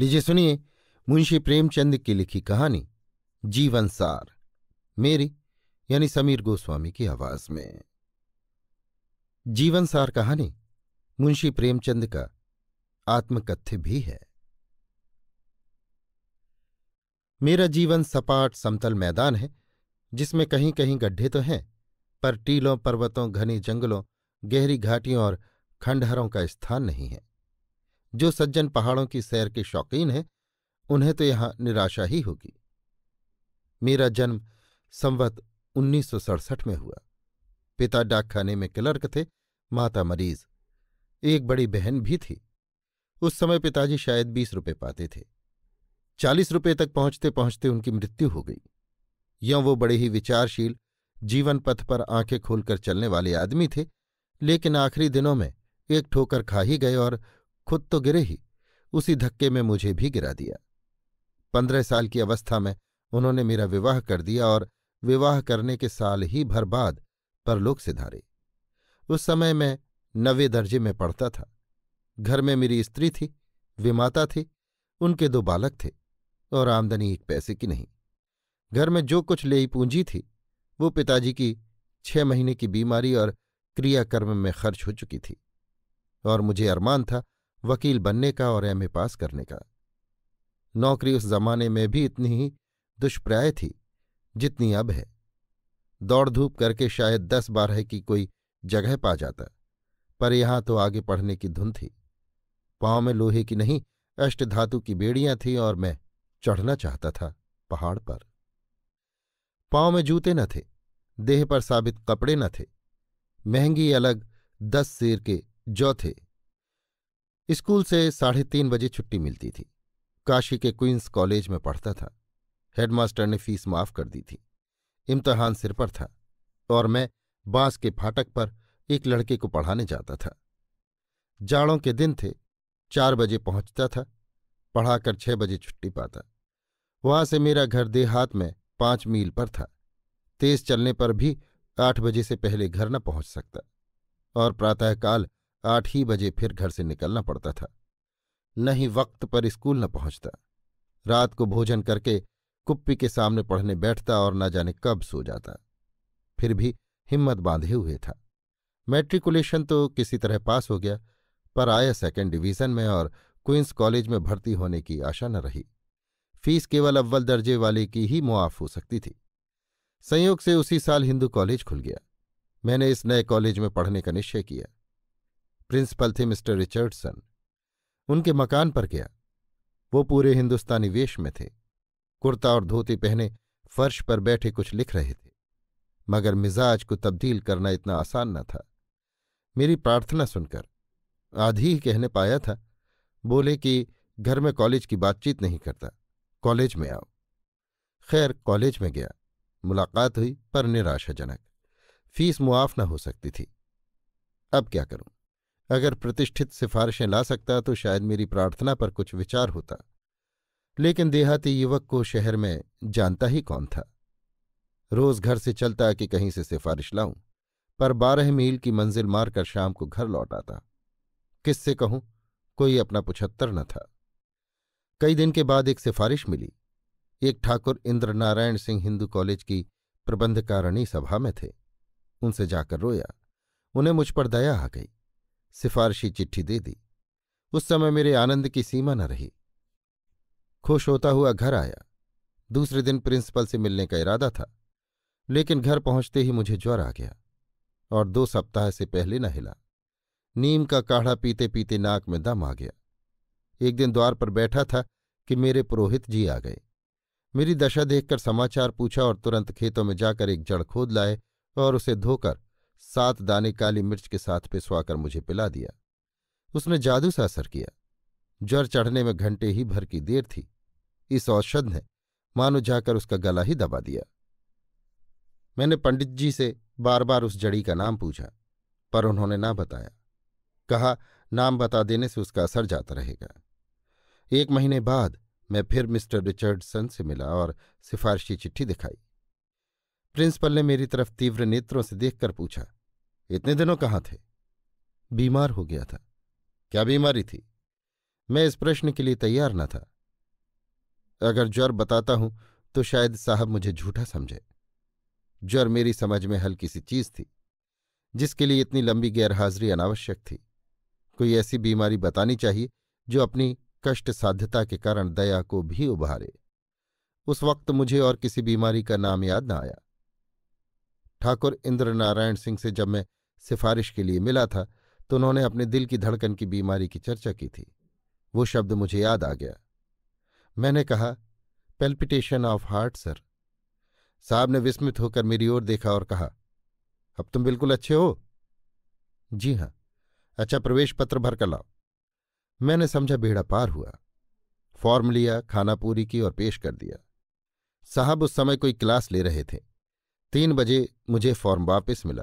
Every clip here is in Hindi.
लीजिए सुनिए मुंशी प्रेमचंद की लिखी कहानी जीवनसार मेरी यानी समीर गोस्वामी की आवाज में जीवनसार कहानी मुंशी प्रेमचंद का आत्मकथ्य भी है मेरा जीवन सपाट समतल मैदान है जिसमें कहीं कहीं गड्ढे तो हैं पर टीलों पर्वतों घने जंगलों गहरी घाटियों और खंडहरों का स्थान नहीं है जो सज्जन पहाड़ों की सैर के शौकीन हैं उन्हें तो यहां निराशा ही होगी मेरा जन्म संवत उन्नीस में हुआ पिता डाकखाने में क्लर्क थे माता मरीज एक बड़ी बहन भी थी उस समय पिताजी शायद बीस रुपये पाते थे चालीस रुपये तक पहुंचते पहुंचते उनकी मृत्यु हो गई यों वो बड़े ही विचारशील जीवन पथ पर आंखें खोलकर चलने वाले आदमी थे लेकिन आखिरी दिनों में एक ठोकर खा ही गए और खुद तो गिरे ही उसी धक्के में मुझे भी गिरा दिया पंद्रह साल की अवस्था में उन्होंने मेरा विवाह कर दिया और विवाह करने के साल ही भर बाद परलोक सिधारे उस समय मैं नवे दर्जे में पढ़ता था घर में मेरी स्त्री थी विमाता थी उनके दो बालक थे और आमदनी एक पैसे की नहीं घर में जो कुछ ले पूंजी थी वो पिताजी की छह महीने की बीमारी और क्रियाकर्म में खर्च हो चुकी थी और मुझे अरमान था वकील बनने का और एमए पास करने का नौकरी उस जमाने में भी इतनी ही दुष्प्राय थी जितनी अब है दौड़ धूप करके शायद दस बारह की कोई जगह पा जाता पर यहां तो आगे पढ़ने की धुन थी पांव में लोहे की नहीं अष्ट धातु की बेड़ियां थी और मैं चढ़ना चाहता था पहाड़ पर पांव में जूते न थे देह पर साबित कपड़े न थे महंगी अलग दस सिर के जौ थे स्कूल से साढ़े तीन बजे छुट्टी मिलती थी काशी के क्वींस कॉलेज में पढ़ता था हेडमास्टर ने फीस माफ कर दी थी इम्तहान सिर पर था और मैं बांस के फाटक पर एक लड़के को पढ़ाने जाता था जाड़ों के दिन थे चार बजे पहुंचता था पढ़ाकर छह बजे छुट्टी पाता वहां से मेरा घर देहात में पांच मील पर था तेज चलने पर भी आठ बजे से पहले घर न पहुंच सकता और प्रातःकाल आठ ही बजे फिर घर से निकलना पड़ता था न ही वक्त पर स्कूल न पहुंचता रात को भोजन करके कुप्पी के सामने पढ़ने बैठता और न जाने कब सो जाता फिर भी हिम्मत बांधे हुए था मैट्रिकुलेशन तो किसी तरह पास हो गया पर आया सेकेंड डिवीजन में और क्वींस कॉलेज में भर्ती होने की आशा न रही फीस केवल अव्वल दर्जे वाले की ही मुआफ हो सकती थी संयोग से उसी साल हिंदू कॉलेज खुल गया मैंने इस नए कॉलेज में पढ़ने का निश्चय किया प्रिंसिपल थे मिस्टर रिचर्डसन उनके मकान पर गया वो पूरे हिंदुस्तानी वेश में थे कुर्ता और धोती पहने फर्श पर बैठे कुछ लिख रहे थे मगर मिजाज को तब्दील करना इतना आसान न था मेरी प्रार्थना सुनकर आधी ही कहने पाया था बोले कि घर में कॉलेज की बातचीत नहीं करता कॉलेज में आओ खैर कॉलेज में गया मुलाकात हुई पर निराशाजनक फीस मुआफ न हो सकती थी अब क्या करूं अगर प्रतिष्ठित सिफारिशें ला सकता तो शायद मेरी प्रार्थना पर कुछ विचार होता लेकिन देहाती युवक को शहर में जानता ही कौन था रोज घर से चलता कि कहीं से सिफारिश लाऊं पर बारह मील की मंजिल मारकर शाम को घर लौट आता किससे कहूं कोई अपना पुछत्तर न था कई दिन के बाद एक सिफारिश मिली एक ठाकुर इंद्र नारायण सिंह हिंदू कॉलेज की प्रबंधकारिणी सभा में थे उनसे जाकर रोया उन्हें मुझ पर दया आ गई सिफारशी चिट्ठी दे दी उस समय मेरे आनंद की सीमा न रही खुश होता हुआ घर आया दूसरे दिन प्रिंसिपल से मिलने का इरादा था लेकिन घर पहुंचते ही मुझे ज्वर आ गया और दो सप्ताह से पहले न हिला नीम का काढ़ा पीते पीते नाक में दम आ गया एक दिन द्वार पर बैठा था कि मेरे पुरोहित जी आ गए मेरी दशा देखकर समाचार पूछा और तुरंत खेतों में जाकर एक जड़ खोद लाए और उसे धोकर सात दाने काली मिर्च के साथ पिसवाकर मुझे पिला दिया उसने जादू सा असर किया ज्वर चढ़ने में घंटे ही भर की देर थी इस औषध ने मानो जाकर उसका गला ही दबा दिया मैंने पंडित जी से बार बार उस जड़ी का नाम पूछा पर उन्होंने ना बताया कहा नाम बता देने से उसका असर जाता रहेगा एक महीने बाद मैं फिर मिस्टर रिचर्डसन से मिला और सिफारशी चिट्ठी दिखाई प्रिंसिपल ने मेरी तरफ तीव्र नेत्रों से देखकर पूछा इतने दिनों कहाँ थे बीमार हो गया था क्या बीमारी थी मैं इस प्रश्न के लिए तैयार न था अगर ज्वर बताता हूं तो शायद साहब मुझे झूठा समझे ज्वर मेरी समझ में हल्की सी चीज थी जिसके लिए इतनी लंबी गैरहाजिरी अनावश्यक थी कोई ऐसी बीमारी बतानी चाहिए जो अपनी कष्ट साध्यता के कारण दया को भी उभारे उस वक्त मुझे और किसी बीमारी का नाम याद न आया ठाकुर इंद्र नारायण सिंह से जब मैं सिफारिश के लिए मिला था तो उन्होंने अपने दिल की धड़कन की बीमारी की चर्चा की थी वो शब्द मुझे याद आ गया मैंने कहा पेल्पिटेशन ऑफ हार्ट सर साहब ने विस्मित होकर मेरी ओर देखा और कहा अब तुम बिल्कुल अच्छे हो जी हाँ अच्छा प्रवेश पत्र भर कर लाओ मैंने समझा बेड़ा पार हुआ फॉर्म लिया खाना पूरी की और पेश कर दिया साहब उस समय कोई क्लास ले रहे थे तीन बजे मुझे फॉर्म वापस मिला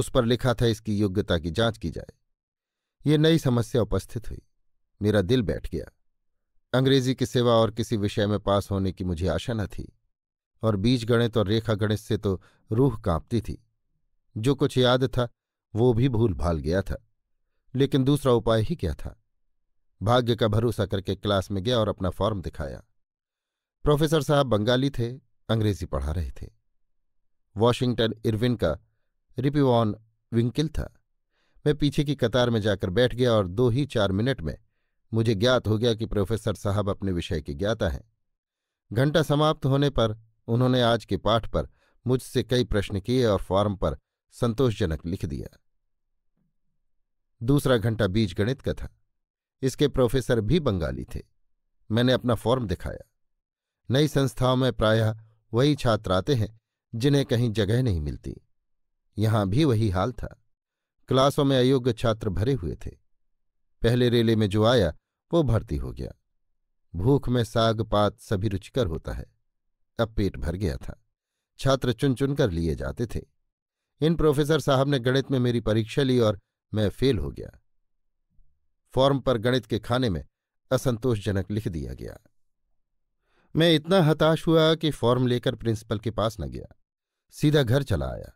उस पर लिखा था इसकी योग्यता की जांच की जाए ये नई समस्या उपस्थित हुई मेरा दिल बैठ गया अंग्रेजी के सिवा और किसी विषय में पास होने की मुझे आशा न थी और बीज गणित और रेखा गणित से तो रूह कांपती थी जो कुछ याद था वो भी भूल भाल गया था लेकिन दूसरा उपाय ही क्या था भाग्य का भरोसा करके क्लास में गया और अपना फॉर्म दिखाया प्रोफेसर साहब बंगाली थे अंग्रेजी पढ़ा रहे थे वॉशिंगटन इरविन का रिपिवॉन विंकिल था मैं पीछे की कतार में जाकर बैठ गया और दो ही चार मिनट में मुझे ज्ञात हो गया कि प्रोफेसर साहब अपने विषय के ज्ञाता हैं घंटा समाप्त होने पर उन्होंने आज के पाठ पर मुझसे कई प्रश्न किए और फॉर्म पर संतोषजनक लिख दिया दूसरा घंटा बीज गणित का था इसके प्रोफेसर भी बंगाली थे मैंने अपना फॉर्म दिखाया नई संस्थाओं में प्रायः वही छात्र आते हैं जिन्हें कहीं जगह नहीं मिलती यहां भी वही हाल था क्लासों में अयोग्य छात्र भरे हुए थे पहले रेले में जो आया वो भर्ती हो गया भूख में साग पात सभी रुचिकर होता है अब पेट भर गया था छात्र चुन चुन कर लिए जाते थे इन प्रोफेसर साहब ने गणित में मेरी परीक्षा ली और मैं फेल हो गया फॉर्म पर गणित के खाने में असंतोषजनक लिख दिया गया मैं इतना हताश हुआ कि फॉर्म लेकर प्रिंसिपल के पास न गया सीधा घर चला आया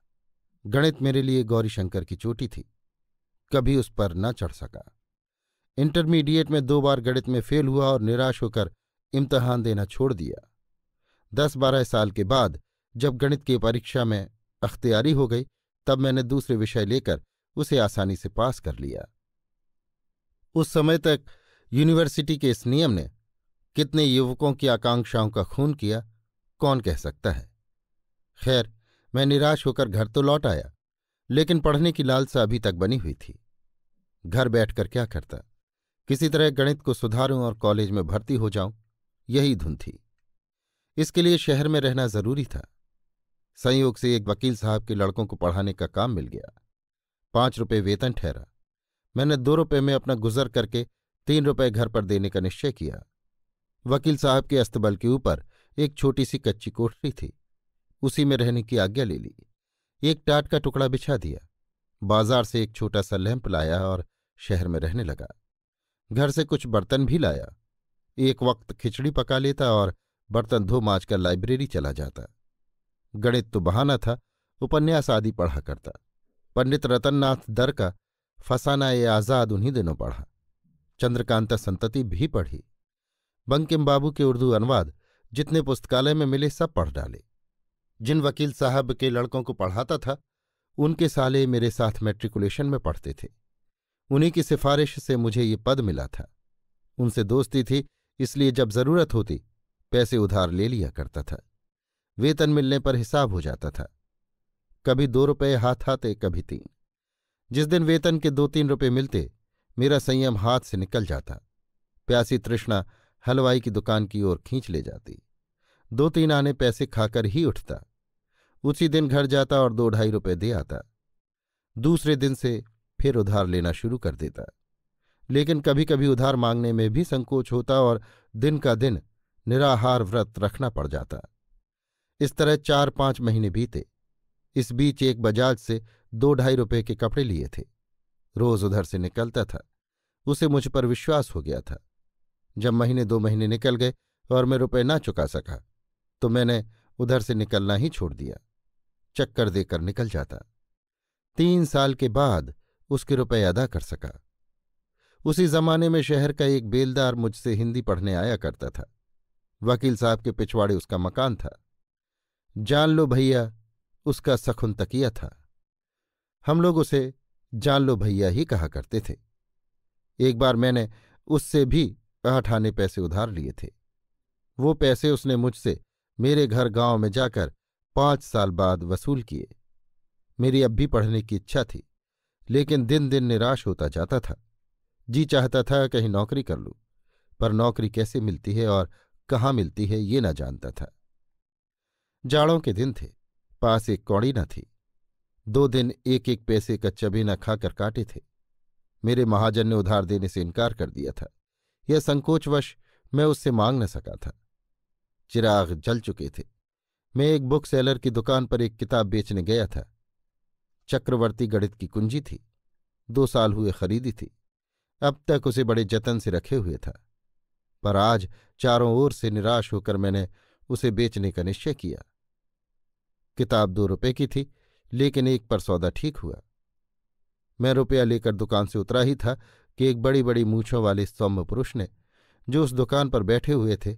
गणित मेरे लिए गौरीशंकर की चोटी थी कभी उस पर न चढ़ सका इंटरमीडिएट में दो बार गणित में फेल हुआ और निराश होकर इम्तहान देना छोड़ दिया दस बारह साल के बाद जब गणित की परीक्षा में अख्तियारी हो गई तब मैंने दूसरे विषय लेकर उसे आसानी से पास कर लिया उस समय तक यूनिवर्सिटी के इस नियम ने कितने युवकों की आकांक्षाओं का खून किया कौन कह सकता है खैर मैं निराश होकर घर तो लौट आया लेकिन पढ़ने की लालसा अभी तक बनी हुई थी घर बैठकर क्या करता किसी तरह गणित को सुधारूं और कॉलेज में भर्ती हो जाऊं यही धुन थी इसके लिए शहर में रहना जरूरी था संयोग से एक वकील साहब के लड़कों को पढ़ाने का काम मिल गया पांच रुपये वेतन ठहरा मैंने दो रुपये में अपना गुजर करके तीन रुपये घर पर देने का निश्चय किया वकील साहब के अस्तबल के ऊपर एक छोटी सी कच्ची कोठरी थी उसी में रहने की आज्ञा ले ली एक टाट का टुकड़ा बिछा दिया बाजार से एक छोटा सा लैंप लाया और शहर में रहने लगा घर से कुछ बर्तन भी लाया एक वक्त खिचड़ी पका लेता और बर्तन धो माज कर लाइब्रेरी चला जाता गणित तो बहाना था उपन्यास आदि पढ़ा करता पंडित रतननाथ दर का फसाना ए आज़ाद उन्हीं दिनों पढ़ा चंद्रकांता संतति भी पढ़ी बंकिम बाबू के उर्दू अनुवाद जितने पुस्तकालय में मिले सब पढ़ डाले जिन वकील साहब के लड़कों को पढ़ाता था उनके साले मेरे साथ मैट्रिकुलेशन में पढ़ते थे उन्हीं की सिफारिश से मुझे ये पद मिला था उनसे दोस्ती थी इसलिए जब जरूरत होती पैसे उधार ले लिया करता था वेतन मिलने पर हिसाब हो जाता था कभी दो रुपये हाथ आते कभी तीन जिस दिन वेतन के दो तीन रुपये मिलते मेरा संयम हाथ से निकल जाता प्यासी तृष्णा हलवाई की दुकान की ओर खींच ले जाती दो तीन आने पैसे खाकर ही उठता उसी दिन घर जाता और दो ढाई रुपये दे आता दूसरे दिन से फिर उधार लेना शुरू कर देता लेकिन कभी कभी उधार मांगने में भी संकोच होता और दिन का दिन निराहार व्रत रखना पड़ जाता इस तरह चार पांच महीने बीते इस बीच एक बजाज से दो ढाई रुपए के कपड़े लिए थे रोज उधर से निकलता था उसे मुझ पर विश्वास हो गया था जब महीने दो महीने निकल गए और मैं रुपए ना चुका सका तो मैंने उधर से निकलना ही छोड़ दिया चक्कर देकर निकल जाता तीन साल के बाद उसके रुपए अदा कर सका उसी जमाने में शहर का एक बेलदार मुझसे हिंदी पढ़ने आया करता था वकील साहब के पिछवाड़े उसका मकान था जान लो भैया उसका सखुन तकिया था हम लोग उसे जान लो भैया ही कहा करते थे एक बार मैंने उससे भी आठ आने पैसे उधार लिए थे वो पैसे उसने मुझसे मेरे घर गांव में जाकर पांच साल बाद वसूल किए मेरी अब भी पढ़ने की इच्छा थी लेकिन दिन दिन निराश होता जाता था जी चाहता था कहीं नौकरी कर लूँ पर नौकरी कैसे मिलती है और कहाँ मिलती है ये न जानता था जाड़ों के दिन थे पास एक कौड़ी न थी दो दिन एक एक पैसे का चबीना खाकर काटे थे मेरे महाजन ने उधार देने से इनकार कर दिया था यह संकोचवश मैं उससे मांग न सका था चिराग जल चुके थे मैं एक बुक सेलर की दुकान पर एक किताब बेचने गया था चक्रवर्ती गणित की कुंजी थी दो साल हुए खरीदी थी अब तक उसे बड़े जतन से रखे हुए था पर आज चारों ओर से निराश होकर मैंने उसे बेचने का निश्चय किया किताब दो रुपए की थी लेकिन एक पर सौदा ठीक हुआ मैं रुपया लेकर दुकान से उतरा ही था कि एक बड़ी बड़ी मूछों वाले स्तंभ पुरुष ने जो उस दुकान पर बैठे हुए थे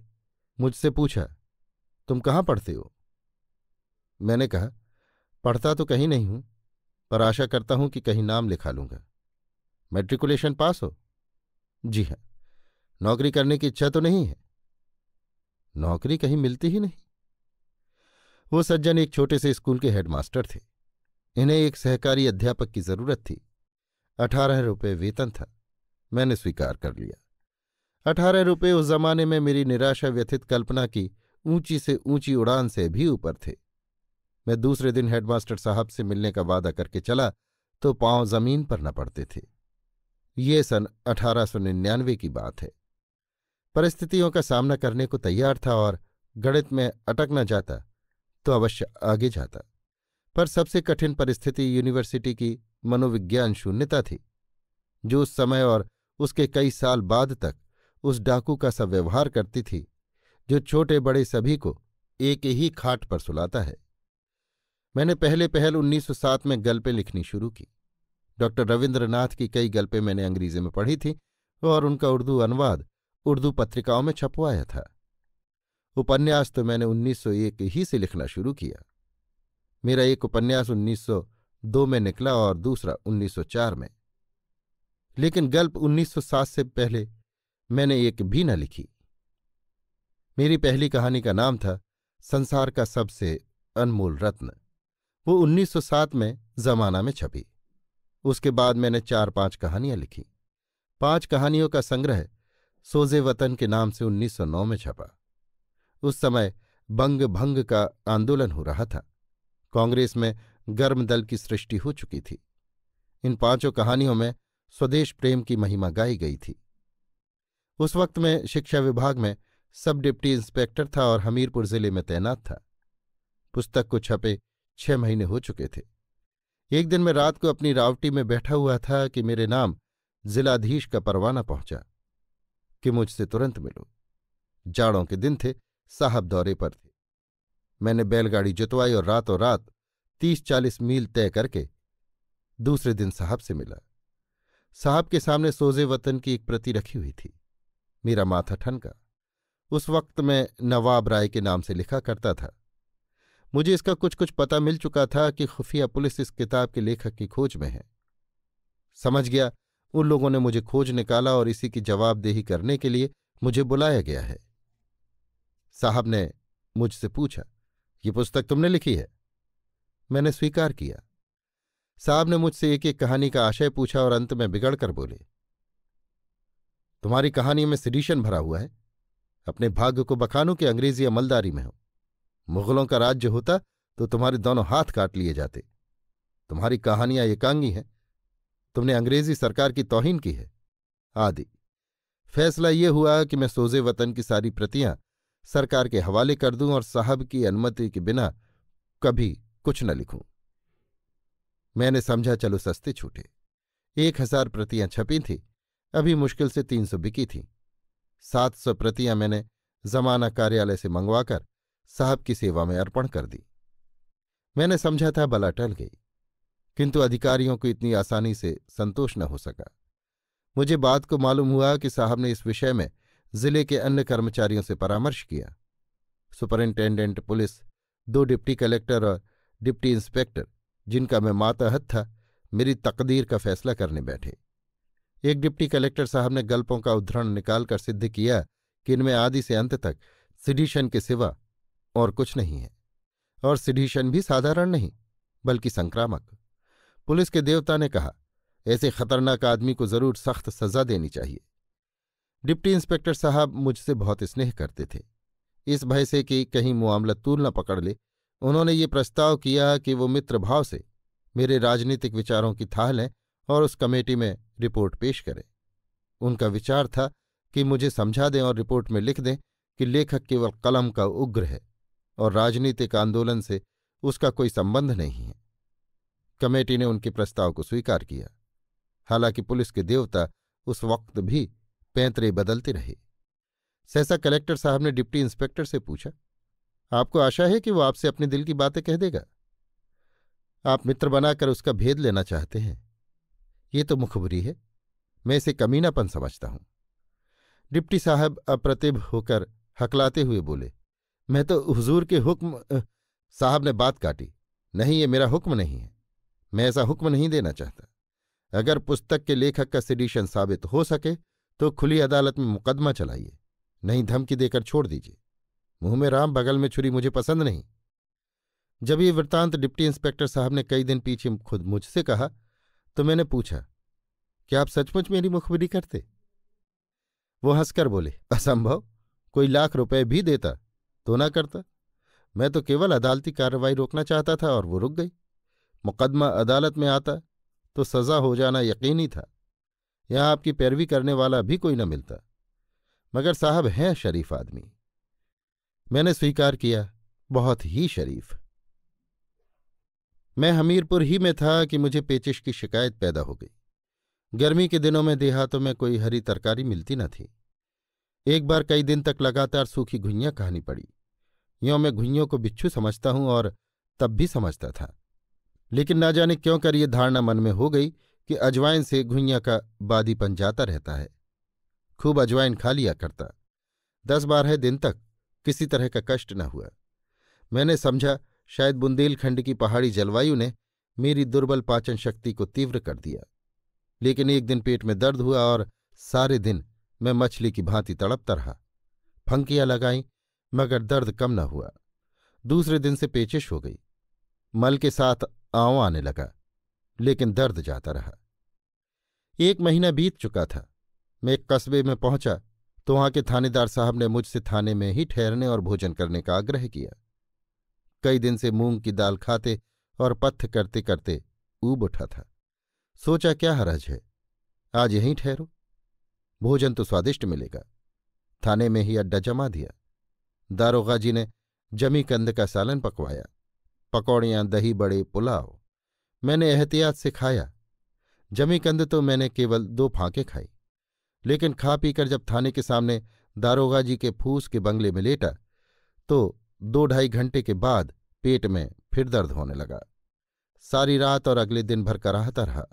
मुझसे पूछा तुम कहाँ पढ़ते हो मैंने कहा पढ़ता तो कहीं नहीं हूं पर आशा करता हूं कि कहीं नाम लिखा लूंगा मैट्रिकुलेशन पास हो जी हाँ नौकरी करने की इच्छा तो नहीं है नौकरी कहीं मिलती ही नहीं वो सज्जन एक छोटे से स्कूल के हेडमास्टर थे इन्हें एक सहकारी अध्यापक की जरूरत थी अठारह रुपये वेतन था मैंने स्वीकार कर लिया अठारह रुपये उस जमाने में मेरी निराशा व्यथित कल्पना की ऊंची से ऊंची उड़ान से भी ऊपर थे मैं दूसरे दिन हेडमास्टर साहब से मिलने का वादा करके चला तो पांव जमीन पर न पड़ते थे ये सन निन्यानवे की बात है परिस्थितियों का सामना करने को तैयार था और गणित में अटक न जाता तो अवश्य आगे जाता पर सबसे कठिन परिस्थिति यूनिवर्सिटी की मनोविज्ञान शून्यता थी जो उस समय और उसके कई साल बाद तक उस डाकू का सब व्यवहार करती थी जो छोटे बड़े सभी को एक ही खाट पर सुलाता है मैंने पहले पहल 1907 में गल्पे लिखनी शुरू की डॉक्टर रविन्द्रनाथ की कई गल्पे मैंने अंग्रेजी में पढ़ी थी और उनका उर्दू अनुवाद उर्दू पत्रिकाओं में छपवाया था उपन्यास तो मैंने 1901 ही से लिखना शुरू किया मेरा एक उपन्यास 1902 में निकला और दूसरा 1904 में लेकिन गल्प 1907 से पहले मैंने एक भी न लिखी मेरी पहली कहानी का नाम था संसार का सबसे अनमोल रत्न वो 1907 में जमाना में छपी उसके बाद मैंने चार पांच कहानियां लिखी पांच कहानियों का संग्रह सोजे वतन के नाम से 1909 में छपा उस समय बंग भंग का आंदोलन हो रहा था कांग्रेस में गर्म दल की सृष्टि हो चुकी थी इन पांचों कहानियों में स्वदेश प्रेम की महिमा गाई गई थी उस वक्त मैं शिक्षा विभाग में सब डिप्टी इंस्पेक्टर था और हमीरपुर जिले में तैनात था पुस्तक को छपे छह महीने हो चुके थे एक दिन मैं रात को अपनी रावटी में बैठा हुआ था कि मेरे नाम जिलाधीश का परवाना पहुंचा कि मुझसे तुरंत मिलो जाड़ों के दिन थे साहब दौरे पर थे मैंने बैलगाड़ी जुतवाई और रातों रात तीस चालीस मील तय करके दूसरे दिन साहब से मिला साहब के सामने सोजे वतन की एक प्रति रखी हुई थी मेरा माथा ठनका उस वक्त मैं नवाब राय के नाम से लिखा करता था मुझे इसका कुछ कुछ पता मिल चुका था कि खुफिया पुलिस इस किताब के लेखक की खोज में है समझ गया उन लोगों ने मुझे खोज निकाला और इसी की जवाबदेही करने के लिए मुझे बुलाया गया है साहब ने मुझसे पूछा ये पुस्तक तुमने लिखी है मैंने स्वीकार किया साहब ने मुझसे एक एक कहानी का आशय पूछा और अंत में बिगड़ कर बोले तुम्हारी कहानी में सिडिशन भरा हुआ है अपने भाग्य को बखानो कि अंग्रेजी अमलदारी में हो मुगलों का राज्य होता तो तुम्हारे दोनों हाथ काट लिए जाते तुम्हारी कहानियां एकांगी हैं तुमने अंग्रेजी सरकार की तोहिन की है आदि फैसला ये हुआ कि मैं सोजे वतन की सारी प्रतियां सरकार के हवाले कर दूं और साहब की अनुमति के बिना कभी कुछ न लिखूं मैंने समझा चलो सस्ते छूटे एक हजार प्रतियां छपी थीं अभी मुश्किल से तीन सौ बिकी थीं सात सौ प्रतियां मैंने जमाना कार्यालय से मंगवाकर साहब की सेवा में अर्पण कर दी मैंने समझा था बला टल गई किंतु अधिकारियों को इतनी आसानी से संतोष न हो सका मुझे बात को मालूम हुआ कि साहब ने इस विषय में जिले के अन्य कर्मचारियों से परामर्श किया सुपरिंटेंडेंट पुलिस दो डिप्टी कलेक्टर और डिप्टी इंस्पेक्टर जिनका मैं मातहत था मेरी तकदीर का फैसला करने बैठे एक डिप्टी कलेक्टर साहब ने गल्पों का उद्धरण निकालकर सिद्ध किया कि इनमें आदि से अंत तक सिडिशन के सिवा और कुछ नहीं है और सिडिशन भी साधारण नहीं बल्कि संक्रामक पुलिस के देवता ने कहा ऐसे खतरनाक आदमी को जरूर सख्त सजा देनी चाहिए डिप्टी इंस्पेक्टर साहब मुझसे बहुत स्नेह करते थे इस भय से कि कहीं मामला तूल न पकड़ ले उन्होंने ये प्रस्ताव किया कि वो मित्र भाव से मेरे राजनीतिक विचारों की थाह लें और उस कमेटी में रिपोर्ट पेश करें उनका विचार था कि मुझे समझा दें और रिपोर्ट में लिख दें कि लेखक केवल कलम का उग्र है और राजनीतिक आंदोलन से उसका कोई संबंध नहीं है कमेटी ने उनके प्रस्ताव को स्वीकार किया हालांकि पुलिस के देवता उस वक्त भी पैंतरे बदलते रहे सहसा कलेक्टर साहब ने डिप्टी इंस्पेक्टर से पूछा आपको आशा है कि वो आपसे अपने दिल की बातें कह देगा आप मित्र बनाकर उसका भेद लेना चाहते हैं ये तो मुखबुरी है मैं इसे कमीनापन समझता हूं डिप्टी साहब अप्रतिभ होकर हकलाते हुए बोले मैं तो हुजूर के हुक्म साहब ने बात काटी नहीं ये मेरा हुक्म नहीं है मैं ऐसा हुक्म नहीं देना चाहता अगर पुस्तक के लेखक का सिडिशन साबित हो सके तो खुली अदालत में मुकदमा चलाइए नहीं धमकी देकर छोड़ दीजिए मुंह में राम बगल में छुरी मुझे पसंद नहीं जब ये वृत्तांत डिप्टी इंस्पेक्टर साहब ने कई दिन पीछे खुद मुझसे कहा तो मैंने पूछा क्या आप सचमुच मेरी मुखबिरी करते वो हंसकर बोले असंभव कोई लाख रुपए भी देता तो ना करता मैं तो केवल अदालती कार्रवाई रोकना चाहता था और वो रुक गई मुकदमा अदालत में आता तो सज़ा हो जाना यकीनी था यहां आपकी पैरवी करने वाला भी कोई न मिलता मगर साहब हैं शरीफ आदमी मैंने स्वीकार किया बहुत ही शरीफ मैं हमीरपुर ही में था कि मुझे पेचिश की शिकायत पैदा हो गई गर्मी के दिनों में देहातों में कोई हरी तरकारी मिलती न थी एक बार कई दिन तक लगातार सूखी घुइयाँ कहानी पड़ी यों मैं घुइयों को बिच्छू समझता हूं और तब भी समझता था लेकिन ना जाने क्यों कर ये धारणा मन में हो गई कि अजवाइन से घुइयाँ का बादीपन जाता रहता है खूब अजवाइन खा लिया करता दस बारह दिन तक किसी तरह का कष्ट न हुआ मैंने समझा शायद बुंदेलखंड की पहाड़ी जलवायु ने मेरी दुर्बल पाचन शक्ति को तीव्र कर दिया लेकिन एक दिन पेट में दर्द हुआ और सारे दिन मैं मछली की भांति तड़पता रहा फंकियां लगाई मगर दर्द कम न हुआ दूसरे दिन से पेचिश हो गई मल के साथ आव आने लगा लेकिन दर्द जाता रहा एक महीना बीत चुका था मैं एक कस्बे में पहुंचा तो वहां के थानेदार साहब ने मुझसे थाने में ही ठहरने और भोजन करने का आग्रह किया कई दिन से मूंग की दाल खाते और पत्थ करते करते ऊब उठा था सोचा क्या हरज है आज यहीं ठहरो भोजन तो स्वादिष्ट मिलेगा थाने में ही अड्डा जमा दिया दारोगा जी ने जमी कंद का सालन पकवाया पकौड़ियाँ दही बड़े पुलाव मैंने एहतियात से खाया जमी कंद तो मैंने केवल दो फांके खाई लेकिन खा पीकर जब थाने के सामने दारोगा जी के फूस के बंगले में लेटा तो दो ढाई घंटे के बाद पेट में फिर दर्द होने लगा सारी रात और अगले दिन भर कराहता रहा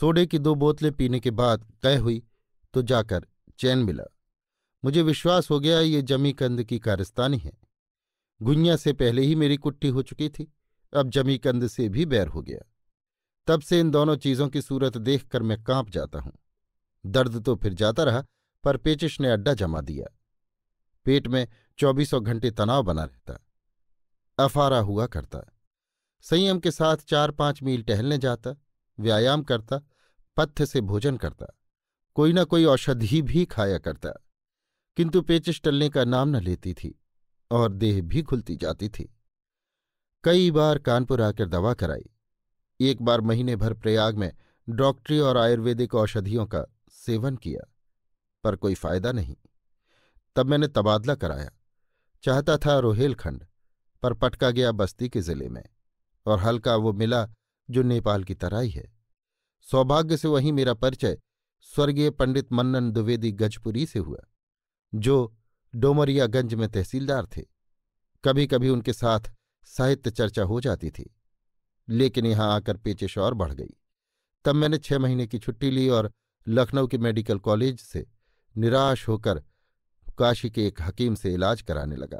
सोडे की दो बोतलें पीने के बाद कह हुई तो जाकर चैन मिला मुझे विश्वास हो गया ये जमीकंद की कारिस्तानी है गुइया से पहले ही मेरी कुट्टी हो चुकी थी अब जमीकंद से भी बैर हो गया तब से इन दोनों चीज़ों की सूरत देखकर मैं कांप जाता हूं दर्द तो फिर जाता रहा पर पेचिश ने अड्डा जमा दिया पेट में चौबीसों घंटे तनाव बना रहता अफारा हुआ करता संयम के साथ चार पांच मील टहलने जाता व्यायाम करता पथ्य से भोजन करता कोई ना कोई औषधि भी खाया करता किंतु पेचिश टलने का नाम न लेती थी और देह भी खुलती जाती थी कई बार कानपुर आकर दवा कराई एक बार महीने भर प्रयाग में डॉक्टरी और आयुर्वेदिक औषधियों का सेवन किया पर कोई फायदा नहीं तब मैंने तबादला कराया चाहता था रोहेलखंड पर पटका गया बस्ती के जिले में और हल्का वो मिला जो नेपाल की तराई है सौभाग्य से वही मेरा परिचय स्वर्गीय पंडित मन्नन द्विवेदी गजपुरी से हुआ जो डोमरियागंज में तहसीलदार थे कभी कभी उनके साथ साहित्य चर्चा हो जाती थी लेकिन यहां आकर पेचिश और बढ़ गई तब मैंने छह महीने की छुट्टी ली और लखनऊ के मेडिकल कॉलेज से निराश होकर काशी के एक हकीम से इलाज कराने लगा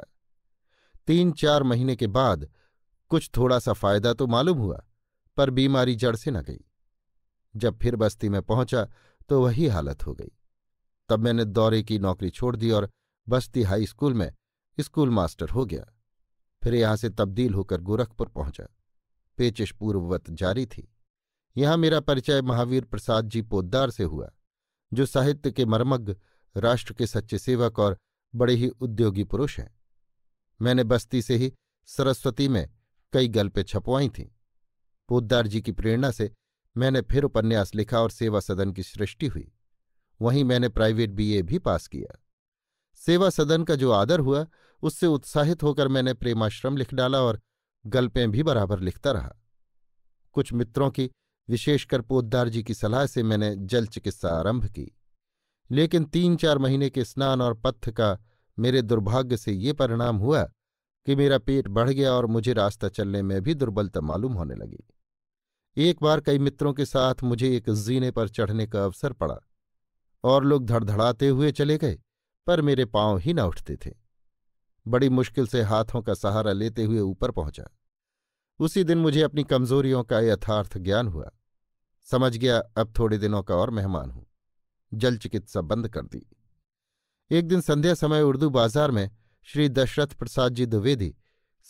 तीन चार महीने के बाद कुछ थोड़ा सा फायदा तो मालूम हुआ पर बीमारी जड़ से न गई जब फिर बस्ती में पहुंचा तो वही हालत हो गई तब मैंने दौरे की नौकरी छोड़ दी और बस्ती हाई स्कूल में स्कूल मास्टर हो गया फिर यहां से तब्दील होकर गोरखपुर पहुंचा पेचिश पूर्ववत जारी थी यहां मेरा परिचय महावीर प्रसाद जी पोद्दार से हुआ जो साहित्य के मर्मज्ञ राष्ट्र के सच्चे सेवक और बड़े ही उद्योगी पुरुष हैं मैंने बस्ती से ही सरस्वती में कई गल्पे छपवाई थीं पोद्दार जी की प्रेरणा से मैंने फिर उपन्यास लिखा और सेवा सदन की सृष्टि हुई वहीं मैंने प्राइवेट बीए भी पास किया सेवा सदन का जो आदर हुआ उससे उत्साहित होकर मैंने प्रेमाश्रम लिख डाला और गल्पें भी बराबर लिखता रहा कुछ मित्रों की विशेषकर पोद्दार जी की सलाह से मैंने जल चिकित्सा आरंभ की लेकिन तीन चार महीने के स्नान और पत्थ का मेरे दुर्भाग्य से ये परिणाम हुआ कि मेरा पेट बढ़ गया और मुझे रास्ता चलने में भी दुर्बलता मालूम होने लगी एक बार कई मित्रों के साथ मुझे एक जीने पर चढ़ने का अवसर पड़ा और लोग धड़धड़ाते हुए चले गए पर मेरे पांव ही न उठते थे बड़ी मुश्किल से हाथों का सहारा लेते हुए ऊपर पहुंचा उसी दिन मुझे अपनी कमजोरियों का यथार्थ ज्ञान हुआ समझ गया अब थोड़े दिनों का और मेहमान हूं जल चिकित्सा बंद कर दी एक दिन संध्या समय उर्दू बाजार में श्री दशरथ प्रसाद जी द्विवेदी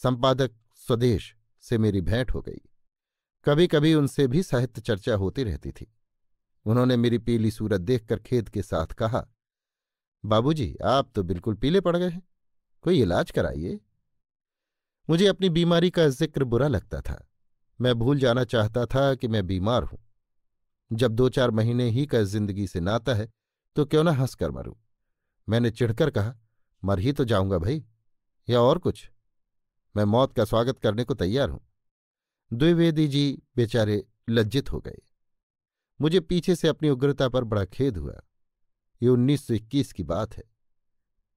संपादक स्वदेश से मेरी भेंट हो गई कभी कभी उनसे भी साहित्य चर्चा होती रहती थी उन्होंने मेरी पीली सूरत देखकर खेद के साथ कहा बाबूजी आप तो बिल्कुल पीले पड़ गए हैं कोई इलाज कराइए मुझे अपनी बीमारी का जिक्र बुरा लगता था मैं भूल जाना चाहता था कि मैं बीमार हूं जब दो चार महीने ही का जिंदगी से नाता है तो क्यों ना हंसकर मरूं मैंने चिढ़कर कहा मर ही तो जाऊंगा भाई या और कुछ मैं मौत का स्वागत करने को तैयार हूं द्विवेदी जी बेचारे लज्जित हो गए मुझे पीछे से अपनी उग्रता पर बड़ा खेद हुआ ये उन्नीस की बात है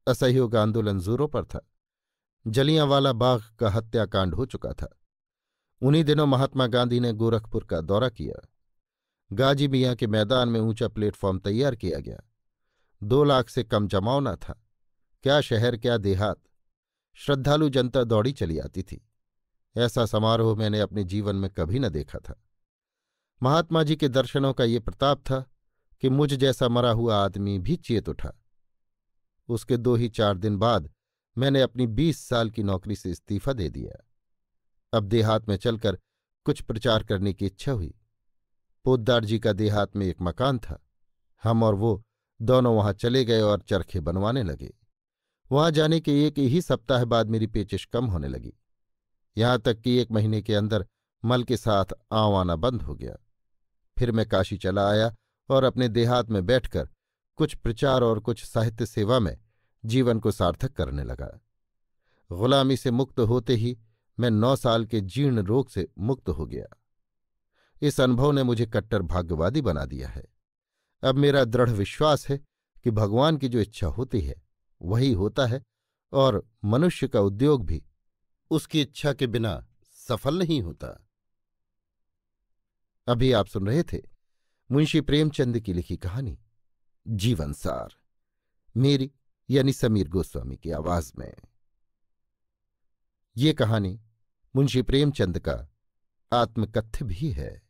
असहयोग आंदोलन जोरों पर था जलियांवाला बाग का हत्याकांड हो चुका था उन्हीं दिनों महात्मा गांधी ने गोरखपुर का दौरा किया गाजी मियाँ के मैदान में ऊंचा प्लेटफॉर्म तैयार किया गया दो लाख से कम जमाव था क्या शहर क्या देहात श्रद्धालु जनता दौड़ी चली आती थी ऐसा समारोह मैंने अपने जीवन में कभी न देखा था महात्मा जी के दर्शनों का ये प्रताप था कि मुझ जैसा मरा हुआ आदमी भी चेत उठा उसके दो ही चार दिन बाद मैंने अपनी बीस साल की नौकरी से इस्तीफा दे दिया अब देहात में चलकर कुछ प्रचार करने की इच्छा हुई पोद्दार जी का देहात में एक मकान था हम और वो दोनों वहां चले गए और चरखे बनवाने लगे वहां जाने के एक ही सप्ताह बाद मेरी पेचिश कम होने लगी यहां तक कि एक महीने के अंदर मल के साथ आव आना बंद हो गया फिर मैं काशी चला आया और अपने देहात में बैठकर कुछ प्रचार और कुछ साहित्य सेवा में जीवन को सार्थक करने लगा गुलामी से मुक्त होते ही मैं नौ साल के जीर्ण रोग से मुक्त हो गया इस अनुभव ने मुझे कट्टर भाग्यवादी बना दिया है अब मेरा दृढ़ विश्वास है कि भगवान की जो इच्छा होती है वही होता है और मनुष्य का उद्योग भी उसकी इच्छा के बिना सफल नहीं होता अभी आप सुन रहे थे मुंशी प्रेमचंद की लिखी कहानी जीवनसार मेरी यानी समीर गोस्वामी की आवाज में ये कहानी मुंशी प्रेमचंद का आत्मकथ्य भी है